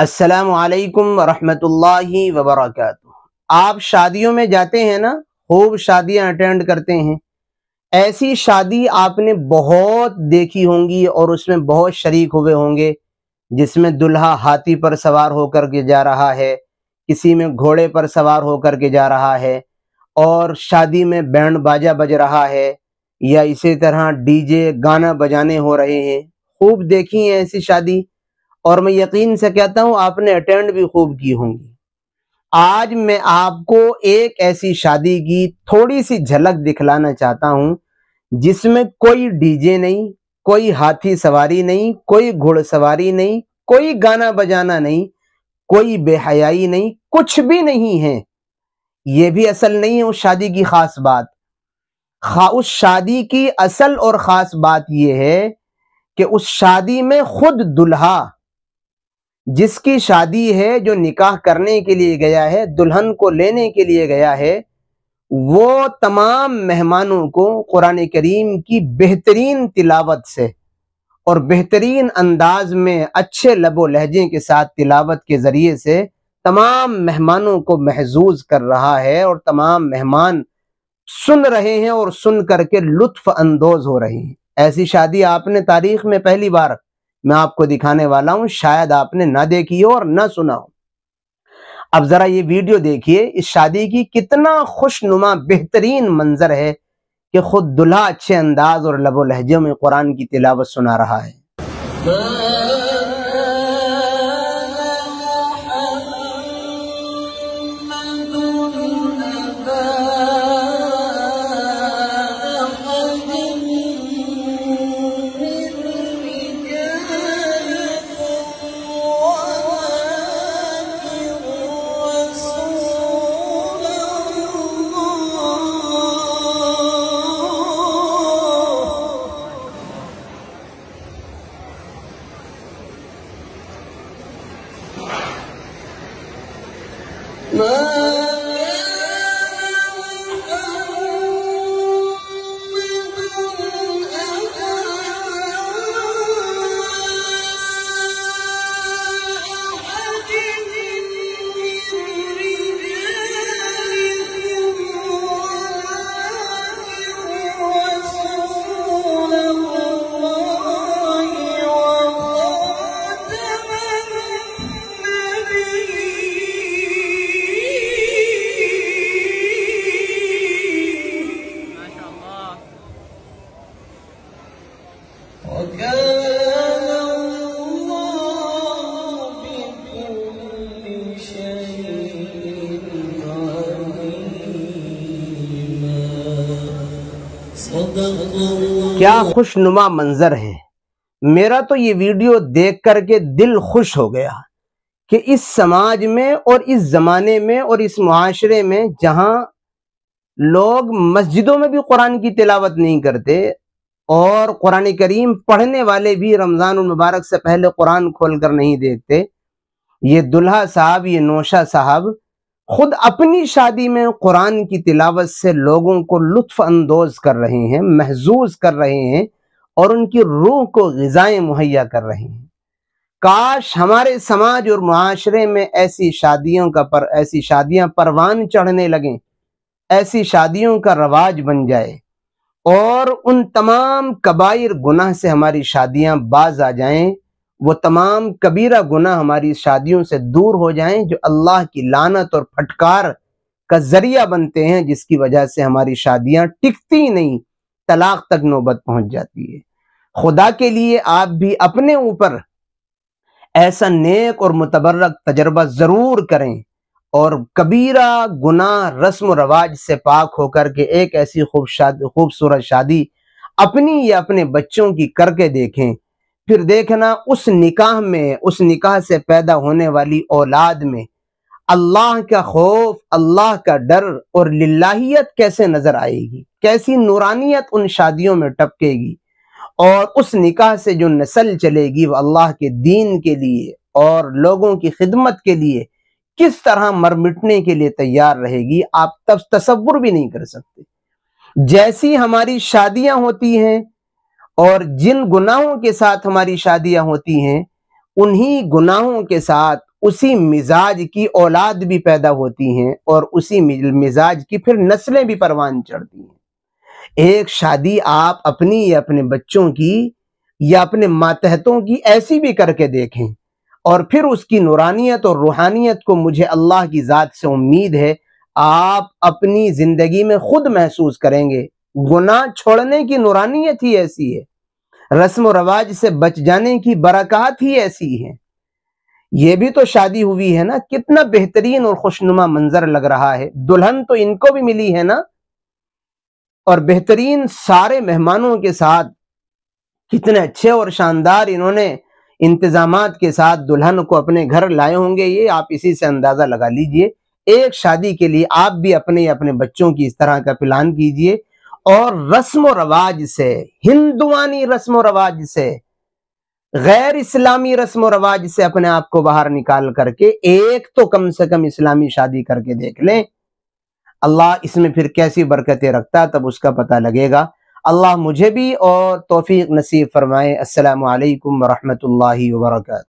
السلام علیکم ورحمۃ اللہ وبرکاتہ آپ شادیوں میں جاتے ہیں نا خوب شادیاں اٹینڈ کرتے ہیں ایسی شادی آپ نے بہت دیکھی ہوں گی اور اس میں بہت شریک ہوئے ہوں گے جس میں دلہا ہاتھی پر سوار ہو کر کے جا رہا ہے کسی میں گھوڑے پر سوار ہو کر کے جا رہا ہے اور شادی میں بینڈ باجا بج رہا ہے یا اسی طرح ڈی جے گانا بجانے ہو رہے ہیں خوب دیکھی ہیں ایسی شادی اور میں یقین سے کہتا ہوں آپ نے اٹینڈ بھی خوب کی ہوں گی آج میں آپ کو ایک ایسی شادی کی تھوڑی سی جھلک دکھلانا چاہتا ہوں جس میں کوئی ڈی جے نہیں کوئی ہاتھی سواری نہیں کوئی گھڑ سواری نہیں کوئی گانا بجانا نہیں کوئی بے حیائی نہیں کچھ بھی نہیں ہے یہ بھی اصل نہیں ہے اس شادی کی خاص بات اس شادی کی اصل اور خاص بات یہ ہے کہ اس شادی میں خود دلہا جس کی شادی ہے جو نکاح کرنے کے لیے گیا ہے دلہن کو لینے کے لیے گیا ہے وہ تمام مہمانوں کو قرآن کریم کی بہترین تلاوت سے اور بہترین انداز میں اچھے لب و لہجے کے ساتھ تلاوت کے ذریعے سے تمام مہمانوں کو محظوظ کر رہا ہے اور تمام مہمان سن رہے ہیں اور سن کر کے لطف اندوز ہو رہے ہیں ایسی شادی آپ نے تاریخ میں پہلی بار میں آپ کو دکھانے والا ہوں شاید آپ نے نہ دیکھی ہو اور نہ سنا ہو اب ذرا یہ ویڈیو دیکھیے اس شادی کی کتنا خوش نما بہترین منظر ہے کہ خود دلہا اچھے انداز اور لب و لہجوں میں قرآن کی تلاوت سنا رہا ہے ہاں۔ کیا خوش نما منظر ہے میرا تو یہ ویڈیو دیکھ کر کے دل خوش ہو گیا کہ اس سماج میں اور اس زمانے میں اور اس معاشرے میں جہاں لوگ مسجدوں میں بھی قرآن کی تلاوت نہیں کرتے اور قرآن کریم پڑھنے والے بھی رمضان المبارک سے پہلے قرآن کھول کر نہیں دیکھتے یہ دلہا صاحب یہ نوشہ صاحب خود اپنی شادی میں قرآن کی تلاوت سے لوگوں کو لطف اندوز کر رہے ہیں محظوظ کر رہے ہیں اور ان کی روح کو غذائیں مہیا کر رہے ہیں کاش ہمارے سماج اور معاشرے میں ایسی شادیوں کا پر ایسی شادیاں پروان چڑھنے لگیں ایسی شادیوں کا رواج بن جائے اور ان تمام کبائر گناہ سے ہماری شادیاں باز آ جائیں وہ تمام کبیرہ گناہ ہماری شادیوں سے دور ہو جائیں جو اللہ کی لانت اور پھٹکار کا ذریعہ بنتے ہیں جس کی وجہ سے ہماری شادیاں ٹکتی نہیں طلاق تک نوبت پہنچ جاتی ہے خدا کے لیے آپ بھی اپنے اوپر ایسا نیک اور متبرک تجربہ ضرور کریں اور کبیرہ گناہ رسم و رواج سے پاک ہو کر کے ایک ایسی خوب خوبصورت شادی اپنی یا اپنے بچوں کی کر کے دیکھیں پھر دیکھنا اس نکاح میں اس نکاح سے پیدا ہونے والی اولاد میں اللہ کا خوف اللہ کا ڈر اور للہیت کیسے نظر آئے گی کیسی نورانیت ان شادیوں میں ٹپکے گی اور اس نکاح سے جو نسل چلے گی وہ اللہ کے دین کے لیے اور لوگوں کی خدمت کے لیے کس طرح مرمٹنے کے لیے تیار رہے گی آپ تب تصور بھی نہیں کر سکتے جیسی ہماری شادیاں ہوتی ہیں اور جن گناہوں کے ساتھ ہماری شادیاں ہوتی ہیں انہی گناہوں کے ساتھ اسی مزاج کی اولاد بھی پیدا ہوتی ہیں اور اسی مزاج کی پھر نسلیں بھی پروان چڑھتی ہیں ایک شادی آپ اپنی یا اپنے بچوں کی یا اپنے ماتحتوں کی ایسی بھی کر کے دیکھیں اور پھر اس کی نورانیت اور روحانیت کو مجھے اللہ کی ذات سے امید ہے آپ اپنی زندگی میں خود محسوس کریں گے گناہ چھوڑنے کی نورانیت ہی ایسی ہے رسم و رواج سے بچ جانے کی برکات ہی ایسی ہے یہ بھی تو شادی ہوئی ہے نا کتنا بہترین اور خوشنما منظر لگ رہا ہے دلہن تو ان کو بھی ملی ہے نا اور بہترین سارے مہمانوں کے ساتھ کتنے اچھے اور شاندار انہوں نے انتظامات کے ساتھ دلہن کو اپنے گھر لائے ہوں گے یہ آپ اسی سے اندازہ لگا لیجئے ایک شادی کے لیے آپ بھی اپنے اپنے بچوں کی اس طرح کا پلان کیجئے اور رسم و رواج سے ہندوانی رسم و رواج سے غیر اسلامی رسم و رواج سے اپنے آپ کو باہر نکال کر کے ایک تو کم سے کم اسلامی شادی کر کے دیکھ لیں اللہ اس میں پھر کیسی برکتیں رکھتا تب اس کا پتہ لگے گا اللہ مجھے بھی اور توفیق نصیب فرمائیں السلام علیکم ورحمۃ اللہ وبرکاتہ